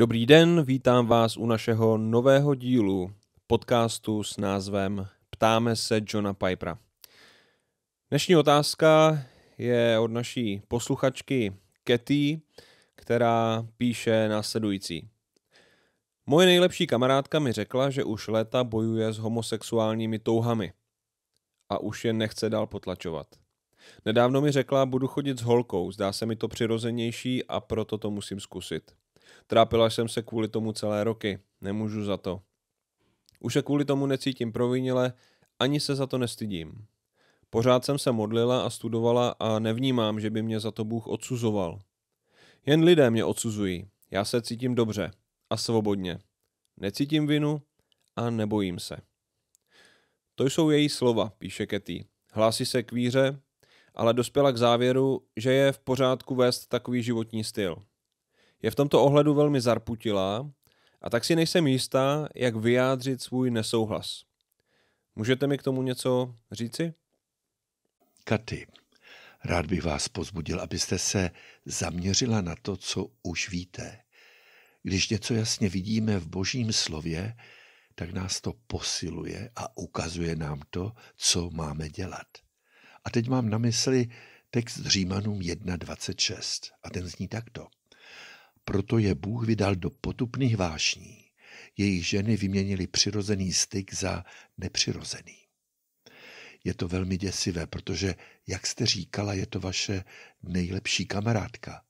Dobrý den, vítám vás u našeho nového dílu podcastu s názvem Ptáme se Johna Pipera. Dnešní otázka je od naší posluchačky Ketty, která píše následující. Moje nejlepší kamarádka mi řekla, že už léta bojuje s homosexuálními touhami a už je nechce dál potlačovat. Nedávno mi řekla, budu chodit s holkou, zdá se mi to přirozenější a proto to musím zkusit. Trápila jsem se kvůli tomu celé roky, nemůžu za to. Už se kvůli tomu necítím provinile, ani se za to nestydím. Pořád jsem se modlila a studovala a nevnímám, že by mě za to Bůh odsuzoval. Jen lidé mě odsuzují. Já se cítím dobře a svobodně. Necítím vinu a nebojím se. To jsou její slova, píše Ketý. Hlásí se k víře, ale dospěla k závěru, že je v pořádku vést takový životní styl je v tomto ohledu velmi zarputilá a tak si nejsem jistá, jak vyjádřit svůj nesouhlas. Můžete mi k tomu něco říci? Katy, rád bych vás pozbudil, abyste se zaměřila na to, co už víte. Když něco jasně vidíme v božím slově, tak nás to posiluje a ukazuje nám to, co máme dělat. A teď mám na mysli text Římanům 1.26 a ten zní takto. Proto je Bůh vydal do potupných vášní. Jejich ženy vyměnili přirozený styk za nepřirozený. Je to velmi děsivé, protože, jak jste říkala, je to vaše nejlepší kamarádka.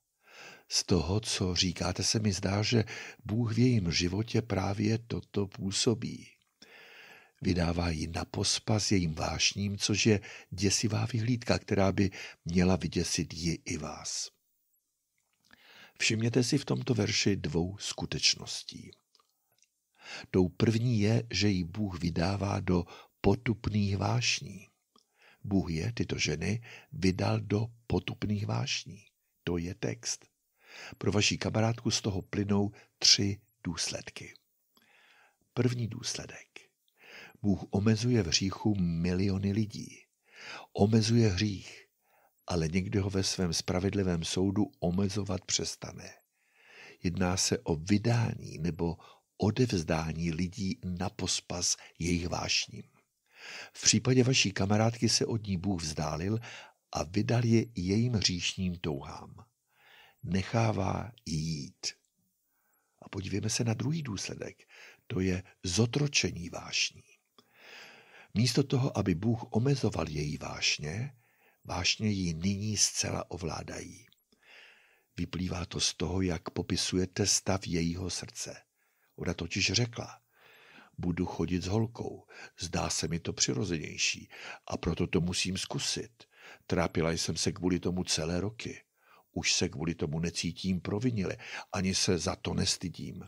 Z toho, co říkáte, se mi zdá, že Bůh v jejím životě právě toto působí. Vydává ji na pospas jejím vášním, což je děsivá vyhlídka, která by měla vyděsit ji i vás. Všimněte si v tomto verši dvou skutečností. Tou první je, že ji Bůh vydává do potupných vášní. Bůh je tyto ženy vydal do potupných vášní. To je text. Pro vaší kamarádku z toho plynou tři důsledky. První důsledek. Bůh omezuje v hříchu miliony lidí. Omezuje hřích ale někdy ho ve svém spravedlivém soudu omezovat přestane. Jedná se o vydání nebo odevzdání lidí na pospas jejich vášním. V případě vaší kamarádky se od ní Bůh vzdálil a vydal je jejím říšním touhám. Nechává jít. A podívejme se na druhý důsledek. To je zotročení vášní. Místo toho, aby Bůh omezoval její vášně, vášně ji nyní zcela ovládají. Vyplývá to z toho, jak popisujete stav jejího srdce. Ona totiž řekla, budu chodit s holkou, zdá se mi to přirozenější a proto to musím zkusit. Trápila jsem se kvůli tomu celé roky. Už se kvůli tomu necítím provinile, ani se za to nestydím.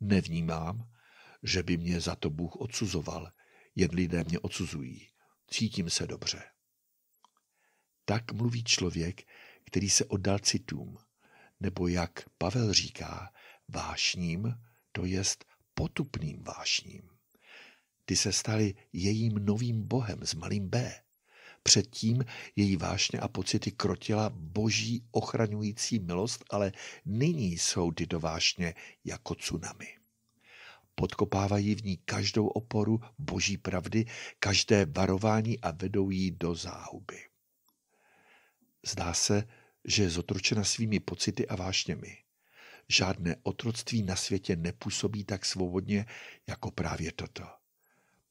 Nevnímám, že by mě za to Bůh odsuzoval, jen lidé mě odsuzují. Cítím se dobře. Tak mluví člověk, který se oddal citům, nebo jak Pavel říká, vášním, to jest potupným vášním. Ty se staly jejím novým bohem s malým B. Předtím její vášně a pocity krotila boží ochraňující milost, ale nyní jsou tyto vášně jako tsunami. Podkopávají v ní každou oporu boží pravdy, každé varování a vedou ji do záhuby. Zdá se, že je zotročena svými pocity a vášněmi. Žádné otroctví na světě nepůsobí tak svobodně jako právě toto.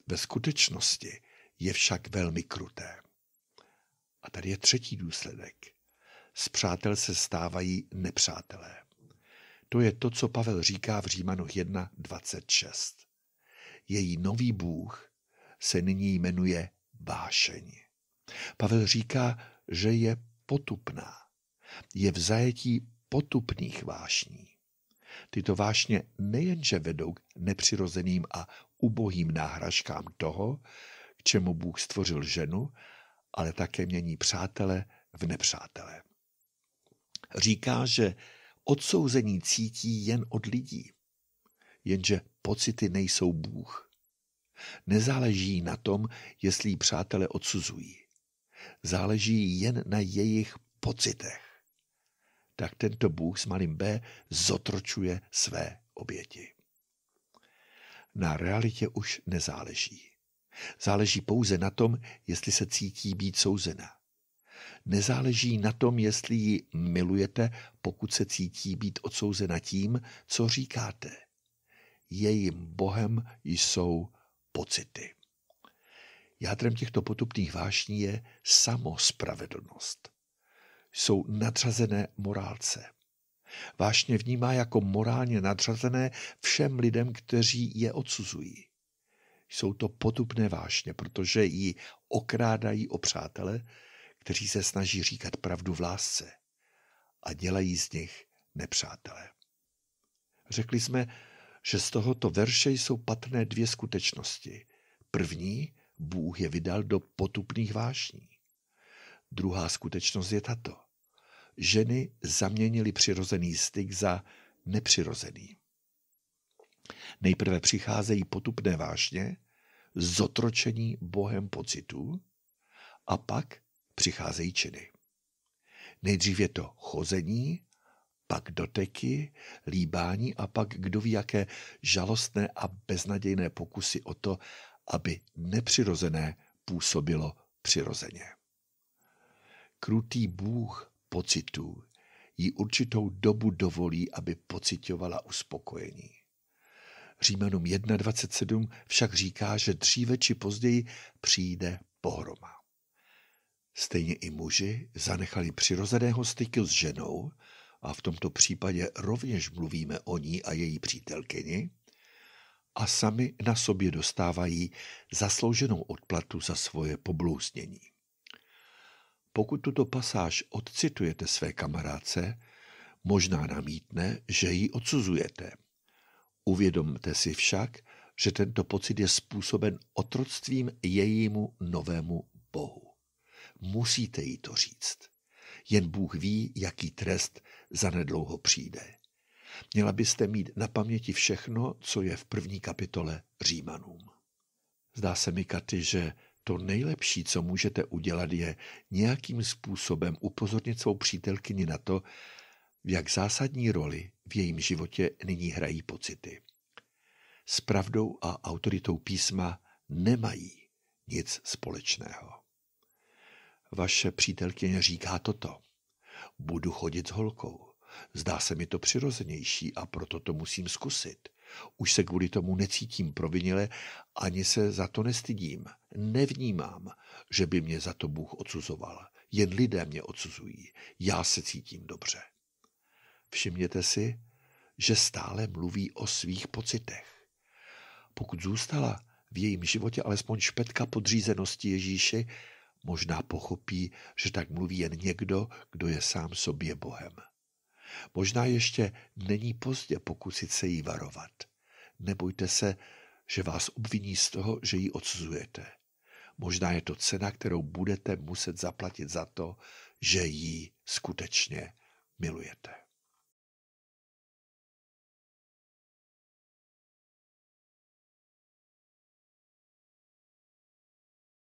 Ve skutečnosti je však velmi kruté. A tady je třetí důsledek. Z přátel se stávají nepřátelé. To je to, co Pavel říká v Římanoch 1.26. Její nový Bůh se nyní jmenuje vášeň. Pavel říká, že je potupná. Je v zajetí potupných vášní. Tyto vášně nejenže vedou k nepřirozeným a ubohým náhražkám toho, k čemu Bůh stvořil ženu, ale také mění přátele v nepřátele. Říká, že odsouzení cítí jen od lidí, jenže pocity nejsou Bůh. Nezáleží na tom, jestli přátelé odsuzují záleží jen na jejich pocitech. Tak tento Bůh s malým B zotročuje své oběti. Na realitě už nezáleží. Záleží pouze na tom, jestli se cítí být souzena. Nezáleží na tom, jestli ji milujete, pokud se cítí být odsouzena tím, co říkáte. Jejím bohem jsou pocity. Jádrem těchto potupných vášní je samospravedlnost. Jsou nadřazené morálce. Vášně vnímá jako morálně nadřazené všem lidem, kteří je odsuzují. Jsou to potupné vášně, protože ji okrádají o přátele, kteří se snaží říkat pravdu v lásce a dělají z nich nepřátelé. Řekli jsme, že z tohoto verše jsou patrné dvě skutečnosti. První, Bůh je vydal do potupných vášní. Druhá skutečnost je tato. Ženy zaměnily přirozený styk za nepřirozený. Nejprve přicházejí potupné vášně, zotročení Bohem pocitů, a pak přicházejí činy. Nejdřív je to chození, pak doteky, líbání a pak kdo ví jaké žalostné a beznadějné pokusy o to, aby nepřirozené působilo přirozeně. Krutý Bůh pocitů jí určitou dobu dovolí, aby pocitovala uspokojení. Římanům 1.27 však říká, že dříve či později přijde pohroma. Stejně i muži zanechali přirozeného styku s ženou, a v tomto případě rovněž mluvíme o ní a její přítelkyni, a sami na sobě dostávají zaslouženou odplatu za svoje poblouznění. Pokud tuto pasáž odcitujete své kamarádce, možná namítne, že ji odsuzujete. Uvědomte si však, že tento pocit je způsoben otroctvím jejímu novému bohu. Musíte jí to říct. Jen Bůh ví, jaký trest zanedlouho přijde. Měla byste mít na paměti všechno, co je v první kapitole Římanům. Zdá se mi, Katy, že to nejlepší, co můžete udělat, je nějakým způsobem upozornit svou přítelkyni na to, v jak zásadní roli v jejím životě nyní hrají pocity. S pravdou a autoritou písma nemají nic společného. Vaše přítelkyně říká toto. Budu chodit s holkou. Zdá se mi to přirozenější a proto to musím zkusit. Už se kvůli tomu necítím provinile, ani se za to nestydím. Nevnímám, že by mě za to Bůh odsuzoval. Jen lidé mě odsuzují. Já se cítím dobře. Všimněte si, že stále mluví o svých pocitech. Pokud zůstala v jejím životě alespoň špetka podřízenosti Ježíši, možná pochopí, že tak mluví jen někdo, kdo je sám sobě Bohem. Možná ještě není pozdě pokusit se jí varovat. Nebojte se, že vás obviní z toho, že ji odsuzujete. Možná je to cena, kterou budete muset zaplatit za to, že ji skutečně milujete.